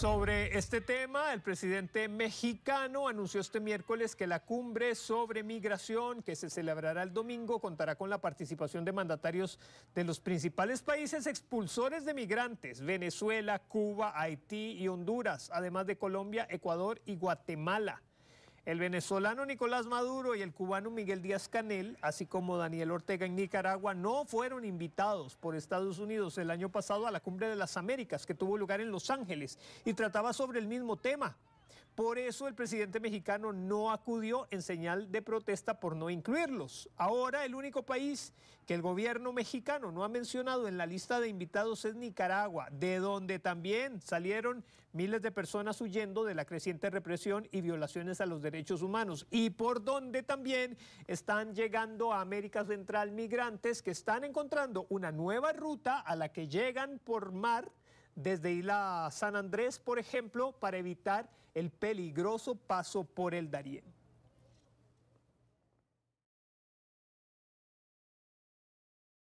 Sobre este tema, el presidente mexicano anunció este miércoles que la cumbre sobre migración que se celebrará el domingo contará con la participación de mandatarios de los principales países expulsores de migrantes, Venezuela, Cuba, Haití y Honduras, además de Colombia, Ecuador y Guatemala. El venezolano Nicolás Maduro y el cubano Miguel Díaz Canel, así como Daniel Ortega en Nicaragua, no fueron invitados por Estados Unidos el año pasado a la Cumbre de las Américas que tuvo lugar en Los Ángeles y trataba sobre el mismo tema, por eso el presidente mexicano no acudió en señal de protesta por no incluirlos. Ahora el único país que el gobierno mexicano no ha mencionado en la lista de invitados es Nicaragua, de donde también salieron miles de personas huyendo de la creciente represión y violaciones a los derechos humanos y por donde también están llegando a América Central migrantes que están encontrando una nueva ruta a la que llegan por mar desde Isla San Andrés, por ejemplo, para evitar el peligroso paso por el Darién.